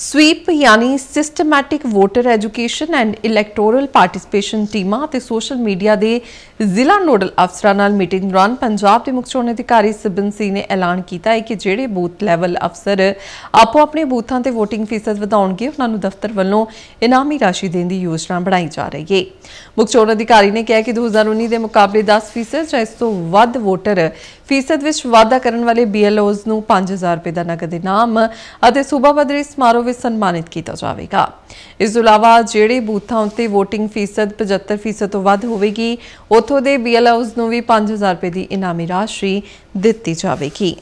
SVEEP ਯਾਨੀ systematic voter education and electoral participation ਟੀਮਾਂ ਤੇ ਸੋਸ਼ਲ ਮੀਡੀਆ ਦੇ ਜ਼ਿਲ੍ਹਾ ਨੋਡਲ ਅਫਸਰਾਂ ਨਾਲ ਮੀਟਿੰਗ ਦੌਰਾਨ ਪੰਜਾਬ ਦੇ ਮੁੱਖ ਚੋਣ ਅਧਿਕਾਰੀ ਸਿਬਨ ਸਿੰਘ ਨੇ ਐਲਾਨ ਕੀਤਾ ਹੈ ਕਿ ਜਿਹੜੇ ਬੂਥ ਲੈਵਲ ਅਫਸਰ ਆਪੋ ਆਪਣੇ ਬੂਥਾਂ ਤੇ VOTING ਫੀਸਸ ਵਧਾਉਣਗੇ ਉਹਨਾਂ ਨੂੰ ਦਫ਼ਤਰ ਵੱਲੋਂ ਇਨਾਮੀ ਰਾਸ਼ੀ ਦੇਣ ਦੀ ਯੋਜਨਾ ਬਣਾਈ ਜਾ ਰਹੀ ਹੈ ਮੁੱਖ ਚੋਣ ਅਧਿਕਾਰੀ ਨੇ ਕਿਹਾ ਕਿ 2019 ਦੇ ਮੁਕਾਬਲੇ 10% ਜਾਂ ਇਸ ਤੋਂ ਵੱਧ ਵੋਟਰ ਫੀਸਦ ਵਿੱਚ ਵਾਧਾ ਕਰਨ ਵਾਲੇ ਬੀਐਲਓਜ਼ ਨੂੰ 5000 ਰੁਪਏ ਦਾ ਨਗਦ ਇਨਾਮ ਅਤੇ ਸੂਬਾ ਪੱਧਰੀ ਸਮਾਰੋਹ ਵਿੱਚ ਸਨਮਾਨਿਤ ਕੀਤਾ ਜਾਵੇਗਾ ਇਸ ਤੋਂ ਇਲਾਵਾ ਜਿਹੜੇ ਬੂਥਾਂ ਉੱਤੇ VOTING ਫੀਸਦ 75% ਤੋਂ ਵੱਧ ਹੋਵੇਗੀ ਉਥੋਂ ਦੇ ਬੀਐਲਓਜ਼ ਨੂੰ ਵੀ 5000 ਰੁਪਏ ਦੀ ਇਨਾਮੀ ਰਾਸ਼ੀ ਦਿੱਤੀ ਜਾਵੇਗੀ